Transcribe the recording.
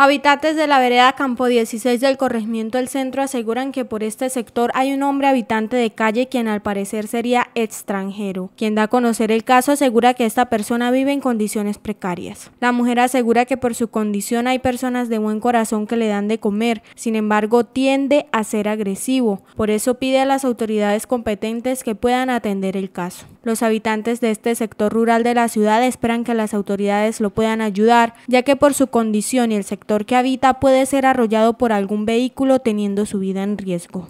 Habitantes de la vereda Campo 16 del corregimiento del centro aseguran que por este sector hay un hombre habitante de calle quien al parecer sería extranjero. Quien da a conocer el caso asegura que esta persona vive en condiciones precarias. La mujer asegura que por su condición hay personas de buen corazón que le dan de comer, sin embargo tiende a ser agresivo. Por eso pide a las autoridades competentes que puedan atender el caso. Los habitantes de este sector rural de la ciudad esperan que las autoridades lo puedan ayudar, ya que por su condición y el sector que habita puede ser arrollado por algún vehículo teniendo su vida en riesgo.